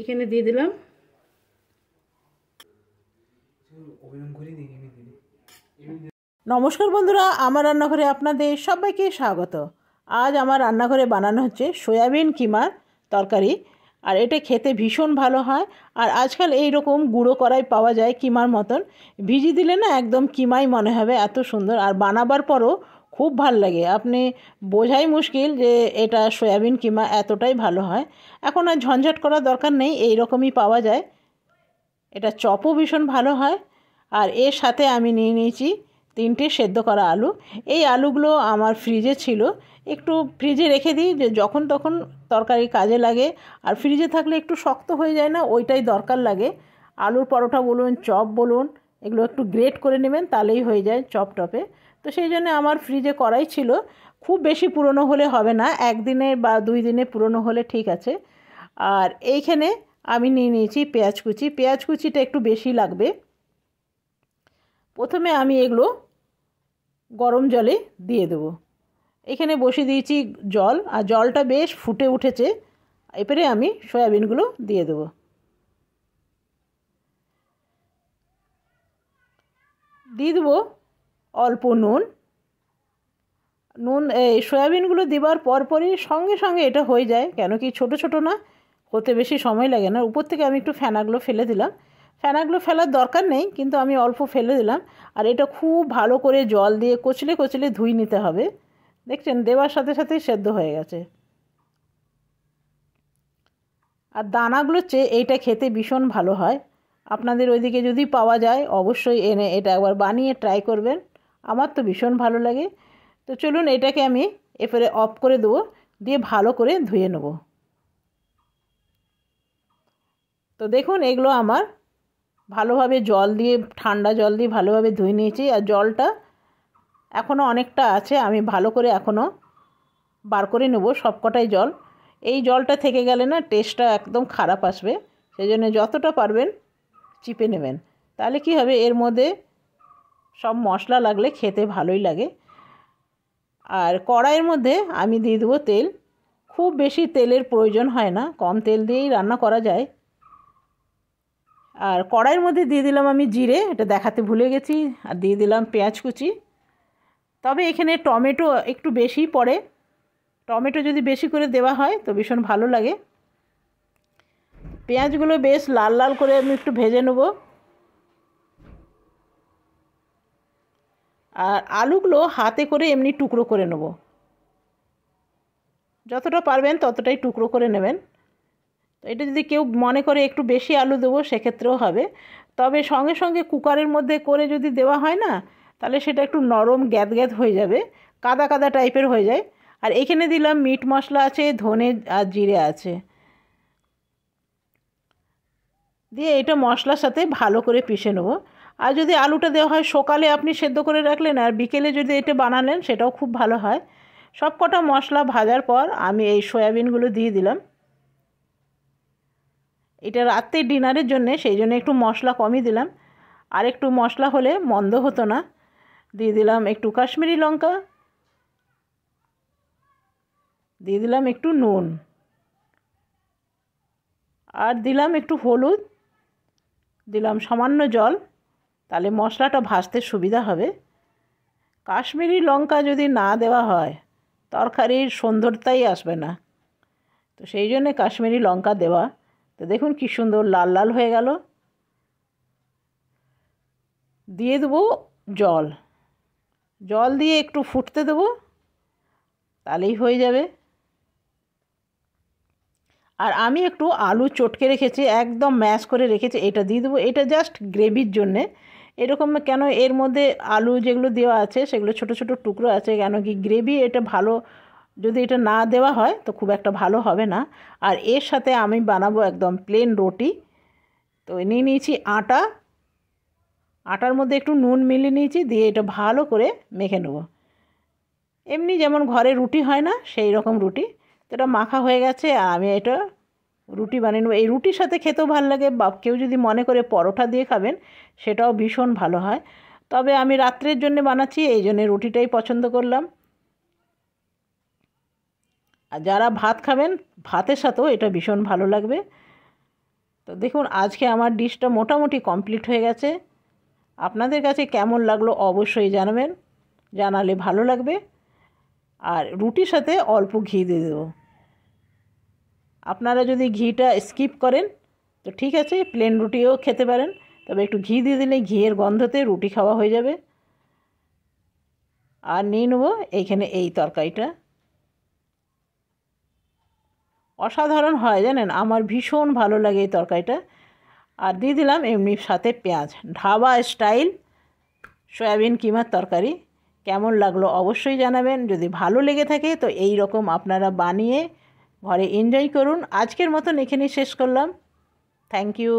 এখানে দিয়ে দিলাম নমস্কার বন্ধুরা আমার রান্নাঘরে আপনাদের সবাইকে স্বাগত আজ আমার রান্নাঘরে বানানো হচ্ছে সয়াবিন কিমার তরকারি আর এটা খেতে ভীষণ ভালো হয় আর আজকাল এই রকম গুঁড়ো করাই পাওয়া যায় কিমার মতন ভিজি দিলে না একদম কিমাই মনে হবে এত সুন্দর আর বানাবার পরও খুব ভাল লাগে আপনি বোঝাই মুশকিল যে এটা সয়াবিন কিমা এতটাই ভালো হয় এখন আর ঝঞ্ঝট করার দরকার নেই এই রকমই পাওয়া যায় এটা চপও ভীষণ ভালো হয় আর এর সাথে আমি নিয়ে নিয়েছি তিনটে সেদ্ধ করা আলু এই আলুগুলো আমার ফ্রিজে ছিল একটু ফ্রিজে রেখে দিই যে যখন তখন তরকারি কাজে লাগে আর ফ্রিজে থাকলে একটু শক্ত হয়ে যায় না ওইটাই দরকার লাগে আলুর পরোটা বলুন চপ বলুন এগুলো একটু গ্রেট করে নেবেন তাহলেই হয়ে যায় চপ টপে তো সেই জন্য আমার ফ্রিজে করাই ছিল খুব বেশি পুরনো হলে হবে না একদিনে বা দুই দিনে পুরনো হলে ঠিক আছে আর এইখানে আমি নিয়ে নিয়েছি পেঁয়াজ কুচি পেঁয়াজ কুচিটা একটু বেশি লাগবে প্রথমে আমি এগুলো গরম জলে দিয়ে দেব এখানে বসে দিয়েছি জল আর জলটা বেশ ফুটে উঠেছে এবারে আমি সয়াবিনগুলো দিয়ে দেবো দিয়ে দেবো অল্প নুন নুন এই সয়াবিনগুলো দেওয়ার পরপরই সঙ্গে সঙ্গে এটা হয়ে যায় কেন কি ছোট ছোট না হতে বেশি সময় লাগে না উপর থেকে আমি একটু ফেনাগুলো ফেলে দিলাম ফেনাগুলো ফেলার দরকার নেই কিন্তু আমি অল্প ফেলে দিলাম আর এটা খুব ভালো করে জল দিয়ে কচলে কচলে ধুই নিতে হবে দেখছেন দেওয়ার সাথে সাথেই সেদ্ধ হয়ে গেছে আর দানাগুলো চেয়ে এইটা খেতে ভীষণ ভালো হয় আপনাদের ওইদিকে যদি পাওয়া যায় অবশ্যই এনে এটা একবার বানিয়ে ট্রাই করবেন আমার তো ভীষণ ভালো লাগে তো চলুন এটাকে আমি এপরে অফ করে দেবো দিয়ে ভালো করে ধুয়ে নেব তো দেখুন এগুলো আমার ভালোভাবে জল দিয়ে ঠান্ডা জল দিয়ে ভালোভাবে ধুয়ে নিয়েছি আর জলটা এখনও অনেকটা আছে আমি ভালো করে এখনও বার করে নেব সবকটাই জল এই জলটা থেকে গেলে না টেস্টটা একদম খারাপ আসবে সেই জন্য যতটা পারবেন চিপে নেবেন তাহলে কি হবে এর মধ্যে সব মশলা লাগলে খেতে ভালোই লাগে আর কড়াইয়ের মধ্যে আমি দিয়ে দেবো তেল খুব বেশি তেলের প্রয়োজন হয় না কম তেল দিয়েই রান্না করা যায় আর কড়াইয়ের মধ্যে দিয়ে দিলাম আমি জিরে এটা দেখাতে ভুলে গেছি আর দিয়ে দিলাম পেঁয়াজ কুচি তবে এখানে টমেটো একটু বেশি পড়ে টমেটো যদি বেশি করে দেওয়া হয় তো ভীষণ ভালো লাগে পেঁয়াজগুলো বেশ লাল লাল করে আমি একটু ভেজে নেব আর আলুগুলো হাতে করে এমনি টুকরো করে নেব যতটা পারবেন ততটাই টুকরো করে নেবেন তো এটা যদি কেউ মনে করে একটু বেশি আলু দেবো সেক্ষেত্রেও হবে তবে সঙ্গে সঙ্গে কুকারের মধ্যে করে যদি দেওয়া হয় না তাহলে সেটা একটু নরম গ্যাদ গ্যাদ হয়ে যাবে কাদা কাদা টাইপের হয়ে যায় আর এখানে দিলাম মিট মশলা আছে ধনে আর জিরে আছে দিয়ে এটা মশলার সাথে ভালো করে পিষে নেবো আর যদি আলুটা দেওয়া হয় সকালে আপনি সেদ্ধ করে রাখলেন আর বিকেলে যদি এটা বানালেন সেটাও খুব ভালো হয় সব কটা মশলা ভাজার পর আমি এই সয়াবিনগুলো দিয়ে দিলাম এটা রাত্রে ডিনারের জন্যে সেই জন্য একটু মশলা কমই দিলাম আর একটু মশলা হলে মন্দ হতো না দিয়ে দিলাম একটু কাশ্মীরি লঙ্কা দিয়ে দিলাম একটু নুন আর দিলাম একটু হলুদ দিলাম সামান্য জল তাহলে মশলাটা ভাজতে সুবিধা হবে কাশ্মীরি লঙ্কা যদি না দেওয়া হয় তরকারির সৌন্দর্যতাই আসবে না তো সেই জন্যে কাশ্মীরি লঙ্কা দেওয়া তো দেখুন কী সুন্দর লাল লাল হয়ে গেল দিয়ে দেবো জল জল দিয়ে একটু ফুটতে দেবো তাহলেই হয়ে যাবে আর আমি একটু আলু চটকে রেখেছি একদম ম্যাশ করে রেখেছি এটা দিয়ে দেবো এটা জাস্ট গ্রেভির জন্যে এরকম কেন এর মধ্যে আলু যেগুলো দেওয়া আছে সেগুলো ছোট ছোট টুকরো আছে কেন কি গ্রেভি এটা ভালো যদি এটা না দেওয়া হয় তো খুব একটা ভালো হবে না আর এর সাথে আমি বানাবো একদম প্লেন রুটি তো নিয়ে নিয়েছি আটা আটার মধ্যে একটু নুন মিলিয়ে নিয়েছি দিয়ে এটা ভালো করে মেখে নেব এমনি যেমন ঘরে রুটি হয় না সেই রকম রুটি তো এটা মাখা হয়ে গেছে আর আমি এটা রুটি বানিয়ে নেবো এই রুটির সাথে খেতেও ভালো লাগে বা কেউ যদি মনে করে পরোটা দিয়ে খাবেন সেটাও ভীষণ ভালো হয় তবে আমি রাত্রের জন্য বানাচ্ছি এই জন্যে রুটিটাই পছন্দ করলাম আর যারা ভাত খাবেন ভাতের সাথেও এটা ভীষণ ভালো লাগবে তো দেখুন আজকে আমার ডিশটা মোটামুটি কমপ্লিট হয়ে গেছে আপনাদের কাছে কেমন লাগলো অবশ্যই জানাবেন জানালে ভালো লাগবে আর রুটির সাথে অল্প ঘি দিয়ে দেবো আপনারা যদি ঘিটা স্কিপ করেন তো ঠিক আছে প্লেন রুটিও খেতে পারেন তবে একটু ঘি দিয়ে দিলে ঘিয়ের গন্ধতে রুটি খাওয়া হয়ে যাবে আর নিয়ে নেবো এইখানে এই তরকারিটা অসাধারণ হয় জানেন আমার ভীষণ ভালো লাগে এই তরকারিটা আর দিয়ে দিলাম এমনি সাথে পেঁয়াজ ঢাবা স্টাইল সয়াবিন কিমার তরকারি কেমন লাগলো অবশ্যই জানাবেন যদি ভালো লেগে থাকে তো এই রকম আপনারা বানিয়ে ঘরে এনজয় করুন আজকের মতন এখানে শেষ করলাম থ্যাংক ইউ